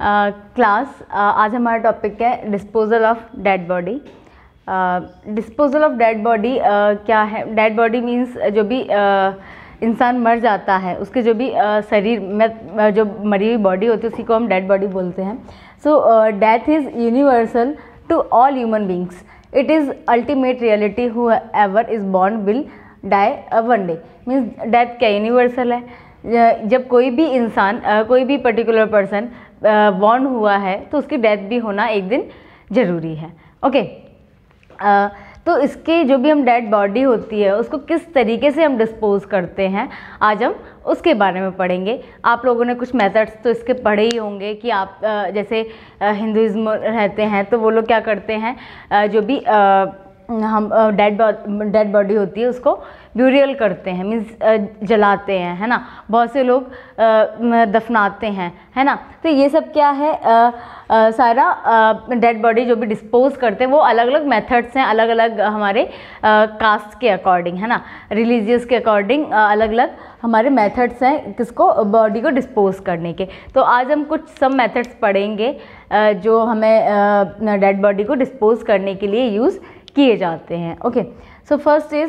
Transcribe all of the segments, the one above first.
class आज हमारा topic है disposal of dead body disposal of dead body क्या है डेड बॉडी मीन्स जो भी uh, इंसान मर जाता है उसके जो भी uh, शरीर में जो मरी हुई बॉडी होती है उसी को हम डेड बॉडी बोलते हैं so death is universal to all human beings it is ultimate reality whoever is born will die one day means डेथ क्या यूनिवर्सल है जब कोई भी इंसान कोई भी पर्टिकुलर पर्सन बॉर्न हुआ है तो उसकी डेथ भी होना एक दिन ज़रूरी है ओके आ, तो इसके जो भी हम डेड बॉडी होती है उसको किस तरीके से हम डिस्पोज करते हैं आज हम उसके बारे में पढ़ेंगे आप लोगों ने कुछ मेथड्स तो इसके पढ़े ही होंगे कि आप जैसे हिंदुज़्म रहते हैं तो वो लोग क्या करते हैं जो भी हम डेड डेड बॉडी होती है उसको ब्यूरियल करते हैं मीन्स जलाते हैं है ना बहुत से लोग दफनाते हैं है ना तो ये सब क्या है आ, आ, सारा डेड बॉडी जो भी डिस्पोज करते हैं वो अलग अलग मेथड्स हैं अलग अलग हमारे आ, कास्ट के अकॉर्डिंग है ना रिलीजियस के अकॉर्डिंग अलग अलग हमारे मेथड्स हैं किसको बॉडी को डिस्पोज करने के तो आज हम कुछ सब मेथड्स पढ़ेंगे जो हमें डेड बॉडी को डिस्पोज करने के लिए यूज़ किए जाते हैं okay so first is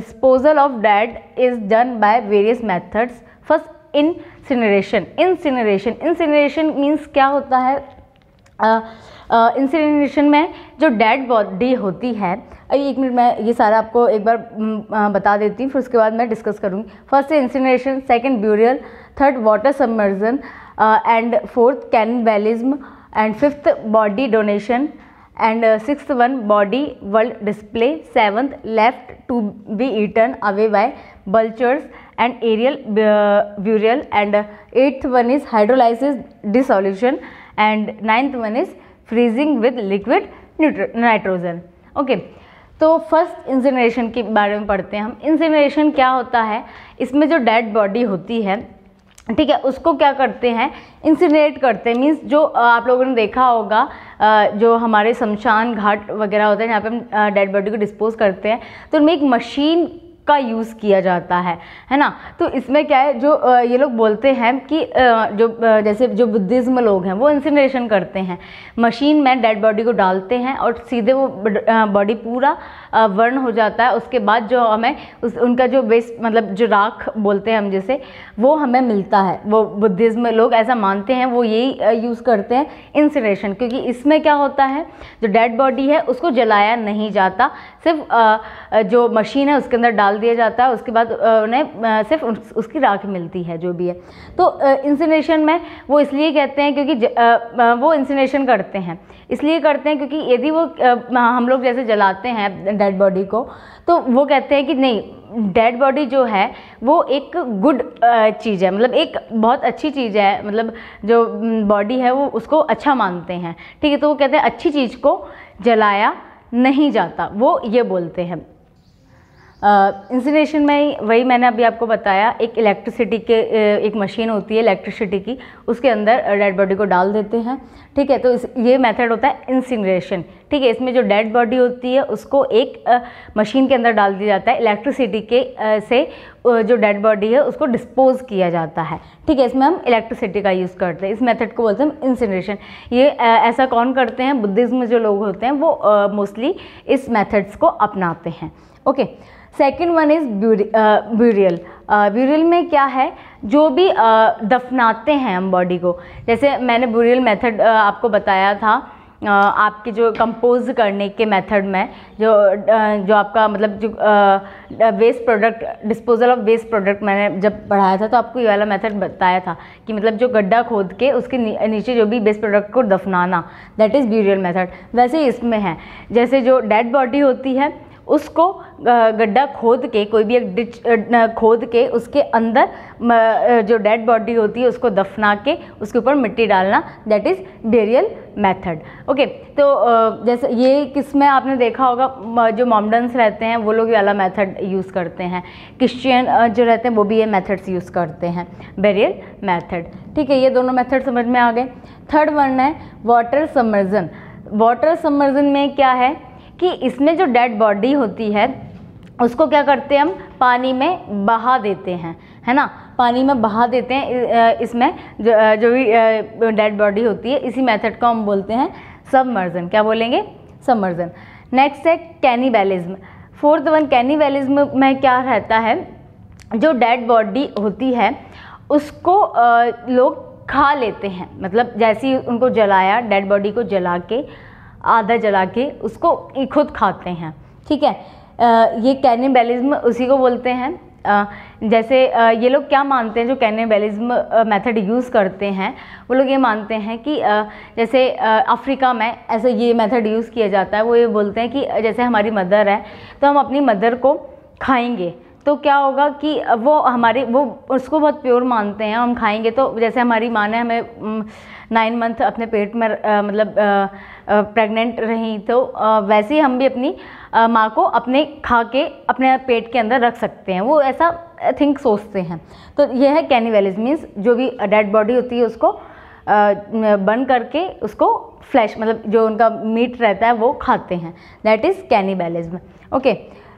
disposal of dead is done by various methods first incineration incineration incineration means क्या होता है इंसिनरेशन uh, uh में जो डेड बॉडी होती है एक मिनट मैं ये सारा आपको एक बार बता देती हूँ फिर उसके बाद मैं डिस्कस करूँगी फर्स्ट है incineration second burial third water submersion and fourth can and fifth body donation and uh, sixth one body world display seventh left to be eaten away by vultures and aerial uh, burial and uh, eighth one is hydrolysis dissolution and ninth one is freezing with liquid nitrogen okay तो first incineration के बारे में पढ़ते हैं हम incineration क्या होता है इसमें जो डेड बॉडी होती है ठीक है उसको क्या करते हैं इंसिनेट करते हैं मीन्स जो आप लोगों ने देखा होगा जो हमारे शमशान घाट वगैरह होते हैं जहाँ पे हम डेड बॉडी को डिस्पोज करते हैं तो उनमें एक मशीन का यूज़ किया जाता है है ना तो इसमें क्या है जो ये लोग बोलते हैं कि जो जैसे जो बुद्धिज़्म लोग हैं वो इंसिनरेशन करते हैं मशीन में डेड बॉडी को डालते हैं और सीधे वो बॉडी पूरा वर्ण हो जाता है उसके बाद जो हमें उस उनका जो बेस मतलब जो राख बोलते हैं हम जैसे वो हमें मिलता है वो बुद्धिज़्म लोग ऐसा मानते हैं वो यही यूज़ करते हैं इंसरेशन क्योंकि इसमें क्या होता है जो डेड बॉडी है उसको जलाया नहीं जाता सिर्फ जो मशीन है उसके अंदर डाल दिया जाता है उसके बाद उन्हें सिर्फ उसकी राख मिलती है जो भी है तो इंसनेशन में वो इसलिए कहते हैं क्योंकि वो इंसनेशन करते हैं इसलिए करते हैं क्योंकि यदि वो हाँ, हम लोग जैसे जलाते हैं डेड बॉडी को तो वो कहते हैं कि नहीं डेड बॉडी जो है वो एक गुड चीज़ है मतलब एक बहुत अच्छी चीज़ है मतलब जो बॉडी है वो उसको अच्छा मानते हैं ठीक है तो वो कहते हैं अच्छी चीज़ को जलाया नहीं जाता वो ये बोलते हैं इंसिनेशन में वही मैंने अभी आपको बताया एक इलेक्ट्रिसिटी के एक मशीन होती है इलेक्ट्रिसिटी की उसके अंदर डेड बॉडी को डाल देते हैं ठीक है तो इस ये मेथड होता है इंसिनरेशन ठीक है इसमें जो डेड बॉडी होती है उसको एक आ, मशीन के अंदर डाल दिया जाता है इलेक्ट्रिसिटी के आ, से जो डेड बॉडी है उसको डिस्पोज किया जाता है ठीक है इसमें हम इलेक्ट्रिसिटी का यूज़ करते हैं इस मेथड को बोलते हैं इंसिनरेशन ये आ, ऐसा कौन करते हैं बुद्धिज़्म जो लोग होते हैं वो मोस्टली इस मैथड्स को अपनाते हैं okay second one is burial burial में क्या है जो भी uh, दफनाते हैं हम बॉडी को जैसे मैंने ब्यूरियल मेथड uh, आपको बताया था uh, आपके जो कंपोज करने के मेथड में जो uh, जो आपका मतलब जो waste product disposal of waste product मैंने जब पढ़ाया था तो आपको ये वाला मेथड बताया था कि मतलब जो गड्ढा खोद के उसके नीचे जो भी वेस्ट प्रोडक्ट को दफनाना दैट इज़ ब्यूरियल मेथड वैसे इसमें है जैसे जो डेड बॉडी होती है उसको गड्ढा खोद के कोई भी एक डिच खोद के उसके अंदर जो डेड बॉडी होती है उसको दफना के उसके ऊपर मिट्टी डालना that is burial method okay तो जैसे ये किस में आपने देखा होगा जो मॉमडन्स रहते हैं वो लोग ये वाला मेथड यूज़ करते हैं क्रिश्चियन जो रहते हैं वो भी ये मेथड्स यूज़ करते हैं बेरियल मेथड ठीक है ये दोनों मेथड समझ में आ गए थर्ड वन है वाटर समर्जन वाटर समर्जन में क्या है कि इसमें जो डेड बॉडी होती है उसको क्या करते हैं हम पानी में बहा देते हैं है ना पानी में बहा देते हैं इसमें जो जो भी डेड बॉडी होती है इसी मेथड को हम बोलते हैं सबमर्जन क्या बोलेंगे सबमर्जन नेक्स्ट है कैनिबेलिज्म फोर्थ वन कैनिबेलिज्म में क्या रहता है जो डेड बॉडी होती है उसको लोग खा लेते हैं मतलब जैसे ही उनको जलाया डेड बॉडी को जला के आधा जला के उसको खुद खाते हैं ठीक है ये कैनिबेलिज्म उसी को बोलते हैं जैसे ये लोग क्या मानते हैं जो कैनिबेलिज्म मेथड यूज़ करते हैं वो लोग ये मानते हैं कि जैसे अफ्रीका में ऐसे ये मेथड यूज़ किया जाता है वो ये बोलते हैं कि जैसे हमारी मदर है तो हम अपनी मदर को खाएंगे तो क्या होगा कि वो हमारी वो उसको बहुत प्योर मानते हैं हम खाएंगे तो जैसे हमारी माँ ने हमें नाइन मंथ अपने पेट में आ, मतलब प्रेग्नेंट रही तो आ, वैसे ही हम भी अपनी माँ को अपने खा के अपने पेट के अंदर रख सकते हैं वो ऐसा थिंक सोचते हैं तो यह है कैनिवेलिज मीन्स जो भी डेड बॉडी होती है उसको बन करके उसको फ्लैश मतलब जो उनका मीट रहता है वो खाते हैं that is cannibalism okay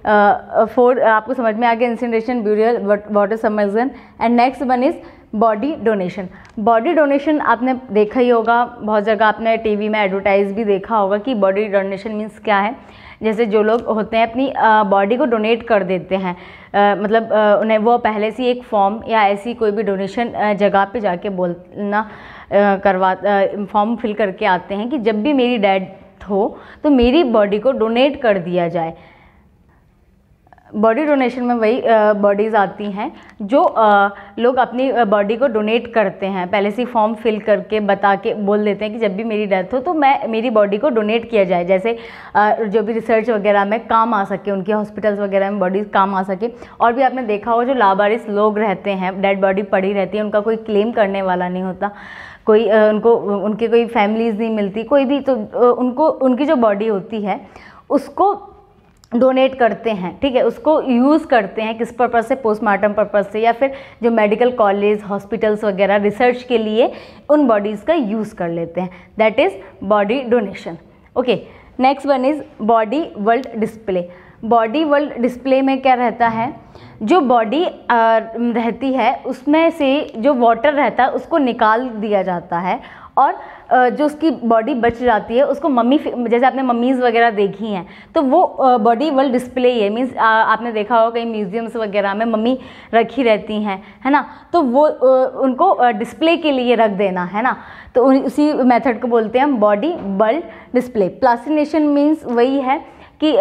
four आपको समझ में आ गया incineration burial water submersion and next one is body donation body donation आपने देखा ही होगा बहुत जगह आपने टीवी में एडवर्टाइज भी देखा होगा कि बॉडी डोनेशन मीन्स क्या है जैसे जो लोग होते हैं अपनी बॉडी को डोनेट कर देते हैं आ, मतलब आ, उन्हें वो पहले से एक फॉर्म या ऐसी कोई भी डोनेशन जगह पे जाके बोलना करवा फॉर्म फिल करके आते हैं कि जब भी मेरी डैड हो तो मेरी बॉडी को डोनेट कर दिया जाए बॉडी डोनेशन में वही बॉडीज़ आती हैं जो लोग अपनी बॉडी को डोनेट करते हैं पहले से फॉर्म फिल करके बता के बोल देते हैं कि जब भी मेरी डेथ हो तो मैं मेरी बॉडी को डोनेट किया जाए जैसे जो भी रिसर्च वगैरह में काम आ सके उनके हॉस्पिटल्स वगैरह में बॉडीज़ काम आ सके और भी आपने देखा हो जो लाबारिस लोग रहते हैं डेड बॉडी पड़ी रहती है उनका कोई क्लेम करने वाला नहीं होता कोई उनको उनके कोई फैमिलीज़ नहीं मिलती कोई भी तो उनको उनकी जो बॉडी होती है उसको डोनेट करते हैं ठीक है उसको यूज़ करते हैं किस पर्पज़ से पोस्टमार्टम पर्पज़ से या फिर जो मेडिकल कॉलेज हॉस्पिटल्स वगैरह रिसर्च के लिए उन बॉडीज़ का यूज़ कर लेते हैं that is body donation okay next one is body world display body world display में क्या रहता है जो बॉडी रहती है उसमें से जो वाटर रहता है उसको निकाल दिया जाता है और जो उसकी बॉडी बच जाती है उसको मम्मी जैसे आपने मम्मीज़ वगैरह देखी हैं तो वो बॉडी वर्ल्ड डिस्प्ले ही है मीन्स आपने देखा होगा कहीं म्यूज़ियम्स वगैरह में मम्मी रखी रहती हैं है ना तो वो उनको डिस्प्ले के लिए रख देना है ना तो उसी मेथड को बोलते हैं हम body world display plastination means वही है कि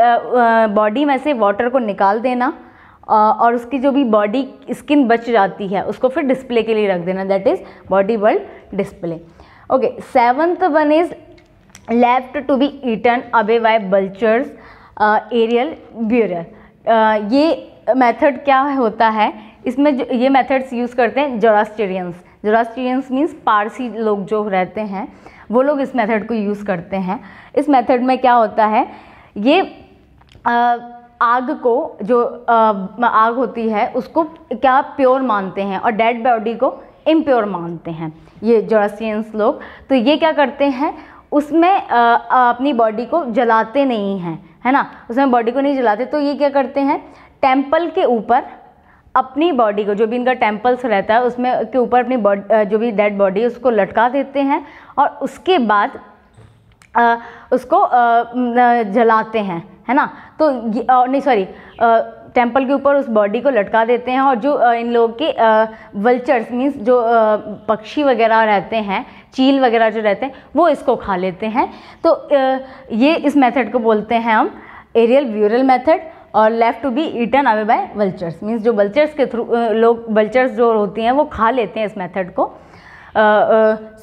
बॉडी में से वाटर को निकाल देना और उसकी जो भी बॉडी स्किन बच जाती है उसको फिर डिस्प्ले के लिए रख देना that is body world display okay seventh one is left to be eaten away by vultures aerial burial ये मेथड क्या होता है इसमें जो ये मेथड्स यूज़ करते हैं जोरास्टेरियंस जोरास्टेरियंस मीन्स पारसी लोग जो रहते हैं वो लोग इस मेथड को यूज़ करते हैं इस मेथड में क्या होता है ये आ, आग को जो आ, आग होती है उसको क्या प्योर मानते हैं और डेड बॉडी को इम्प्योर मानते हैं ये जोरासियंस लोग तो ये क्या करते हैं उसमें अपनी बॉडी को जलाते नहीं हैं है ना उसमें बॉडी को नहीं जलाते तो ये क्या करते हैं टेम्पल के ऊपर अपनी बॉडी को जो भी इनका टेम्पल्स रहता है उसमें के ऊपर अपनी बॉडी जो भी डेड बॉडी उसको लटका देते हैं और उसके बाद आ, उसको आ, जलाते हैं है ना तो नहीं सॉरी टेम्पल के ऊपर उस बॉडी को लटका देते हैं और जो इन लोगों के वल्चर्स मीन्स जो पक्षी वगैरह रहते हैं चील वगैरह जो रहते हैं वो इसको खा लेते हैं तो ये इस मेथड को बोलते हैं हम एरियल व्यूरल मेथड और left to be eaten away by vultures means जो वल्चर्स के थ्रू लोग वल्चर्स जो होती हैं वो खा लेते हैं इस मेथड को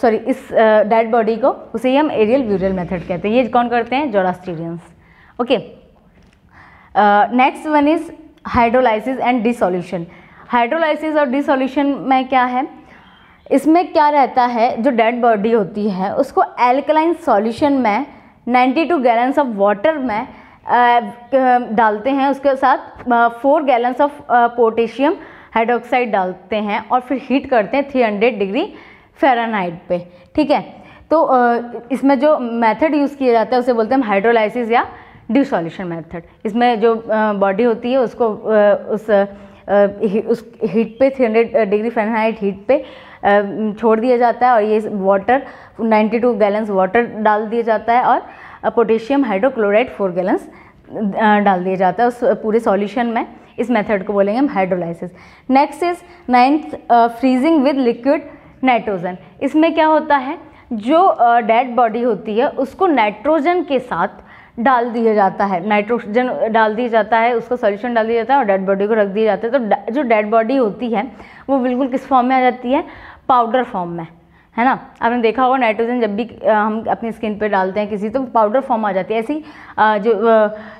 सॉरी इस डेड बॉडी को उसे ही हम एरियल व्यूरल मेथड कहते हैं ये कौन करते हैं Zoroastrians okay next one is hydrolysis and dissolution hydrolysis और डिसोल्यूशन में क्या है इसमें क्या रहता है जो डेड बॉडी होती है उसको एल्कलाइन सॉल्यूशन में 92 टू गैलन्स ऑफ वाटर में डालते हैं उसके साथ four gallons of potassium hydroxide डालते हैं और फिर हीट करते हैं 300 डिग्री फेरानाइट पे ठीक है तो इसमें जो मेथड यूज़ किया जाता है उसे बोलते हैं हाइड्रोलाइसिस या डिसॉल्यूशन मेथड इसमें जो बॉडी होती है उसको उस उस हीट पे 300 डिग्री फ़ारेनहाइट हीट पे छोड़ दिया जाता है और ये वाटर 92 गैलन्स वाटर डाल दिया जाता है और पोटेशियम हाइड्रोक्लोराइड फोर गैलन्स डाल दिया जाता है उस पूरे सॉल्यूशन में इस मेथड को बोलेंगे हम hydrolysis next is ninth freezing with liquid nitrogen इसमें क्या होता है जो डेड uh, बॉडी होती है उसको नाइट्रोजन के साथ डाल दिया जाता है नाइट्रोजन डाल दिया जाता है उसका सोल्यूशन डाल दिया जाता है और डेड बॉडी को रख दिया जाता है तो जो डेड बॉडी होती है वो बिल्कुल किस फॉर्म में आ जाती है पाउडर फॉर्म में है ना आपने देखा होगा नाइट्रोजन जब भी हम अपनी स्किन पे डालते हैं किसी तो पाउडर फॉर्म आ जाती है ऐसी जो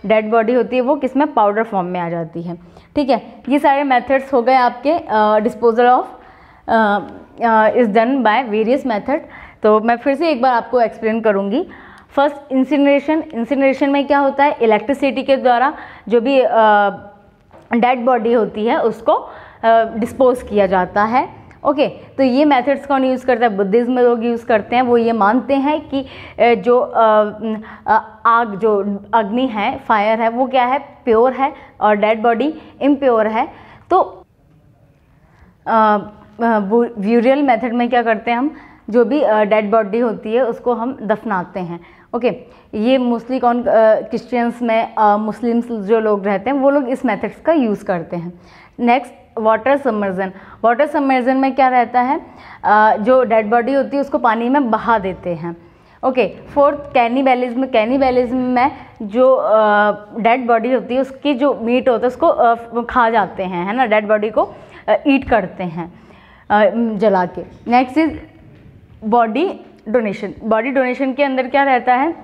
डेड बॉडी होती है वो किस में पाउडर फॉर्म में आ जाती है ठीक है ये सारे मेथड्स हो गए आपके disposal of is done by various method तो मैं फिर से एक बार आपको एक्सप्लेन करूँगी फर्स्ट इंसिनरेशन इंसिनरेशन में क्या होता है इलेक्ट्रिसिटी के द्वारा जो भी डेड बॉडी होती है उसको डिस्पोज किया जाता है ओके okay, तो ये मेथड्स कौन यूज़ करता है बुद्धिज़्म लोग यूज़ करते हैं वो ये मानते हैं कि जो आग जो अग्नि है फायर है वो क्या है प्योर है और डेड बॉडी इम्प्योर है तो व्यूरियल मेथड में क्या करते हैं हम जो भी डेड बॉडी होती है उसको हम दफनाते हैं ओके okay, ये मोस्टली कौन क्रिश्चियंस में मुस्लिम्स जो लोग रहते हैं वो लोग इस मेथड्स का यूज़ करते हैं next water submersion water submersion में क्या रहता है uh, जो डेड बॉडी होती है उसको पानी में बहा देते हैं ओके फोर्थ कैनी कैनीबेलिज्म में जो डेड uh, बॉडी होती है उसकी जो मीट होता है उसको uh, खा जाते हैं है ना डेड बॉडी को ईट करते हैं जला के next is body donation body donation के अंदर क्या रहता है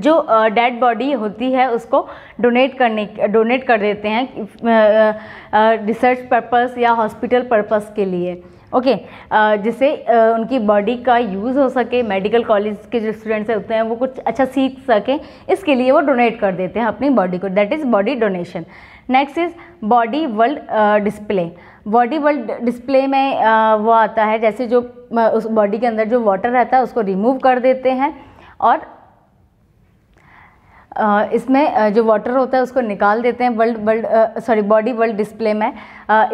जो डेड बॉडी होती है उसको डोनेट करने डोनेट कर देते हैं रिसर्च पर्पस या हॉस्पिटल पर्पस के लिए ओके okay, जिससे उनकी बॉडी का यूज़ हो सके मेडिकल कॉलेज के जो स्टूडेंट्स होते हैं वो कुछ अच्छा सीख सकें इसके लिए वो डोनेट कर देते हैं अपनी बॉडी को that is body donation next is body world display body world display में वो आता है जैसे जो उस बॉडी के अंदर जो वाटर रहता है उसको रिमूव कर देते हैं और इसमें जो वाटर होता है उसको निकाल देते हैं world world sorry body world display में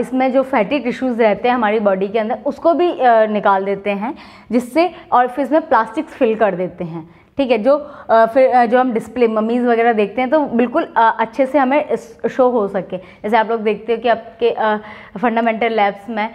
इसमें जो फैटी टिश्यूज़ रहते हैं हमारी बॉडी के अंदर उसको भी निकाल देते हैं जिससे और फिर इसमें प्लास्टिक्स फिल कर देते हैं ठीक है जो फिर जो हम डिस्प्ले मम्मीज़ वगैरह देखते हैं तो बिल्कुल अच्छे से हमें शो हो सके जैसे आप लोग देखते हो कि आपके फंडामेंटल लैब्स में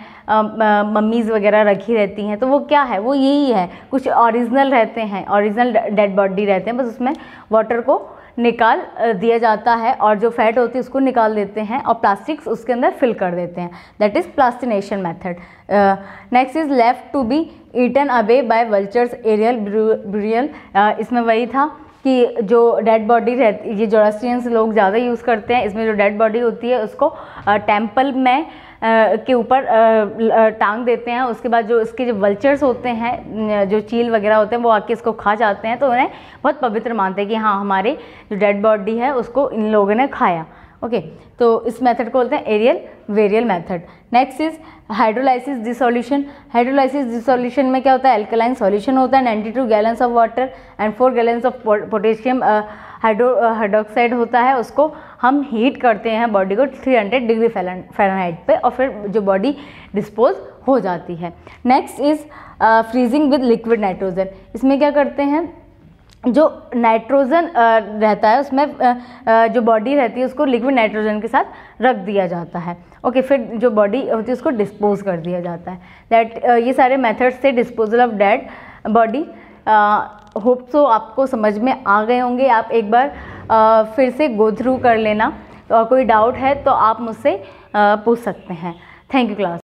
मम्मीज़ वगैरह रखी रहती हैं तो वो क्या है वो यही है कुछ ओरिजिनल रहते हैं ओरिजिनल डेड बॉडी रहते हैं बस उसमें वाटर को निकाल दिया जाता है और जो फैट होती है उसको निकाल देते हैं और प्लास्टिक्स उसके अंदर फिल कर देते हैं that is plastination method next is left to be eaten away by vultures aerial burial इसमें वही था कि जो डेड बॉडी रहती ये जोरास्ट्रियंस लोग ज़्यादा यूज़ करते हैं इसमें जो डेड बॉडी होती है उसको टेम्पल uh, में uh, के ऊपर uh, टांग देते हैं उसके बाद जो इसके जो वल्चर्स होते हैं जो चील वगैरह होते हैं वो आके इसको खा जाते हैं तो उन्हें बहुत पवित्र मानते हैं कि हाँ हमारे जो डेड बॉडी है उसको इन लोगों ने खाया ओके तो इस मेथड को बोलते हैं aerial burial method next is hydrolysis dissolution hydrolysis dissolution में क्या होता है एल्कलाइन सॉल्यूशन होता है ninety two gallons of water and four gallons of potassium hydro hydroxide होता है उसको हम हीट करते हैं बॉडी को 300 डिग्री फ़ारेनहाइट पे और फिर जो बॉडी डिस्पोज हो जाती है next is freezing with liquid nitrogen इसमें क्या करते हैं जो नाइट्रोजन रहता है उसमें जो बॉडी रहती है उसको लिक्विड नाइट्रोजन के साथ रख दिया जाता है ओके फिर जो बॉडी होती है उसको डिस्पोज कर दिया जाता है दैट ये सारे मेथड्स थे disposal of dead body hope so आपको समझ में आ गए होंगे आप एक बार आ, फिर से गो थ्रू कर लेना और कोई डाउट है तो आप मुझसे पूछ सकते हैं थैंक यू क्लास